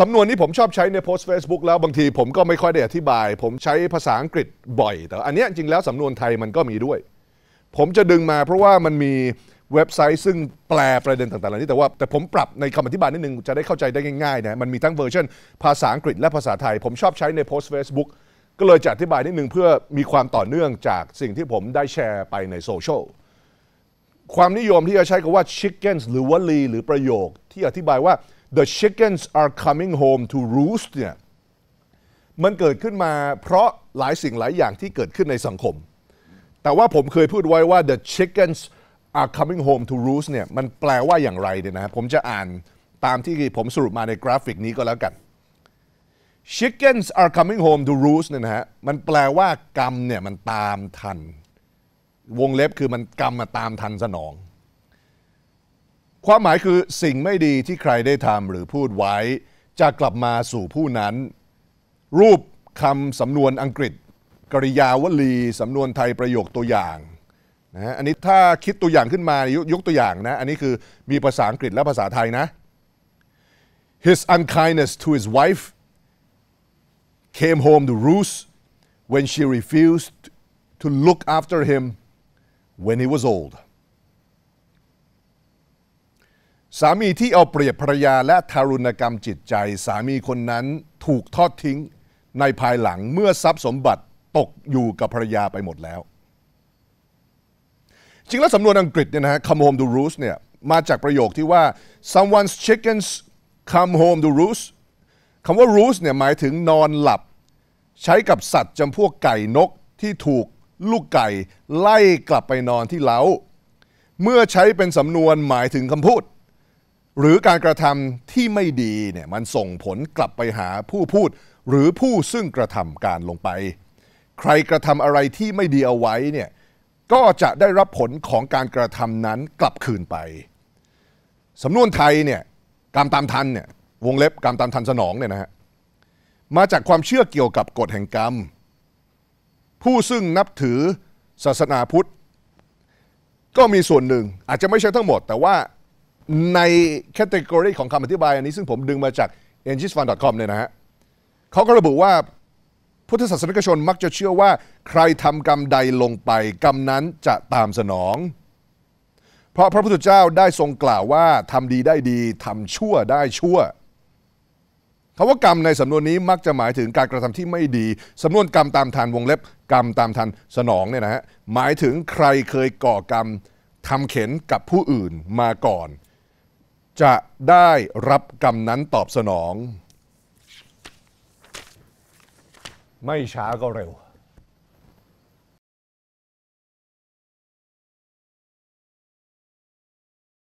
สำนวนนี้ผมชอบใช้ในโพสต์ Facebook แล้วบางทีผมก็ไม่ค่อยได้อธิบาย ผมใช้ภาษาอังกฤษบ่อย แต่อันนี้จริงแล้วสำนวนไทยมันก็มีด้วย ผมจะดึงมาเพราะว่ามันมีเว็บไซต์ซึ่งแปลประเด็นต่างๆเหล่านี้แต่ว่าแต่ผมปรับในคำอธิบายนิดนึง จะได้เข้าใจได้ง่ายๆนะมันมีทั้งเวอร์ชันภาษาอังกฤษ และภาษาไทยผมชอบใช้ในโพสต์ Facebook ก็เลยจะอธิบายนิดนึงเพื่อมีความต่อเนื่องจากสิ่งที่ผมได้แชร์ไปในโซเชียลความนิยมที่จะใช้คำว่า chickens หรือวลีหรือประโยคที่อธิบายว่า the chickens are coming home to roost เนี่ยมันเกิดขึ้นมา เพราะหลายสิ่งหลายอย่างที่เกิดขึ้นในสังคม แต่ว่าผมเคยพูดไว้ว่า the chickens are coming home to roost เนี่ยมันแปลว่าอย่างไรเนี่ยนะผมจะอ่านตามที่ผมสรุปมาในกราฟิกนี้ก็แล้วกัน chickens are coming home to roost เนี่ยนะฮะมันแปลว่า กรรมเนี่ยมันตามทัน วงเล็บคือมันกรรมมาตามทันสนองความหมายคือสิ่งไม่ดีที่ใครได้ทำหรือพูดไว้จะกลับมาสู่ผู้นั้น รูปคำสำนวนอังกฤษกริยาวลีสำนวนไทยประโยคตัวอย่างนะอันนี้ถ้าคิดตัวอย่างขึ้นมายยกตัวอย่างนะ อันนี้คือมีภาษาอังกฤษและภาษาไทยนะ His unkindness to his wife came home to roost when she refused to look after him when he was old สามีที่เอาเปรียบภรรยาและทารุณกรรมจิตใจ สามีคนนั้นถูกทอดทิ้งในภายหลังเมื่อทรัพย์สมบัติตกอยู่กับภรรยาไปหมดแล้ว จริงแล้วสำนวนอังกฤษเนี่ยนะฮะ come home to roost เนี่ยมาจากประโยคที่ว่า someone's chickens come home to roost คำว่า roost เนี่ยหมายถึงนอนหลับ ใช้กับสัตว์จำพวกไก่นกที่ถูกลูกไก่ ไล่กลับไปนอนที่เล้า เมื่อใช้เป็นสำนวนหมายถึงคำพูดหรือการกระทำที่ไม่ดีเนี่ยมันส่งผลกลับไปหาผู้พูด หรือผู้ซึ่งกระทำการลงไป ใครกระทำอะไรที่ไม่ดีเอาไว้เนี่ยก็จะได้รับผลของการกระทำนั้นกลับคืนไปสำนวนไทยเนี่ยกรรมตามทันเนี่ยวงเล็บกรรมตามทันสนองเนี่ยนะฮะมาจากความเชื่อเกี่ยวกับกฎแห่งกรรม ผู้ซึ่งนับถือศาสนาพุทธ ก็มีส่วนหนึ่งอาจจะไม่ใช่ทั้งหมดแต่ว่าในแคตตากรีของคำอธิบายอันนี้ซึ่งผมดึงมาจาก e n g i s f u n c o m เนี่ยนะฮะเขาก็ระบุว่า พุทธศาสนิกชนมักจะเชื่อว่าใครทำกรรมใดลงไป กรรมนั้นจะตามสนอง เพราะพระพุทธเจ้าได้ทรงกล่าวว่าทำดีได้ดีทำชั่วได้ชั่วคำว่ากรรมในสำนวนนี้มักจะหมายถึงการกระทำที่ไม่ดีสำนวนกรรมตามทานวงเล็บกรรมตามทันสนองเนี่ยนะฮะหมายถึงใครเคยก่อกรรมทำเข็นกับผู้อื่นมาก่อนจะได้รับกรรมนั้นตอบสนอง ไม่ช้าก็เร็ว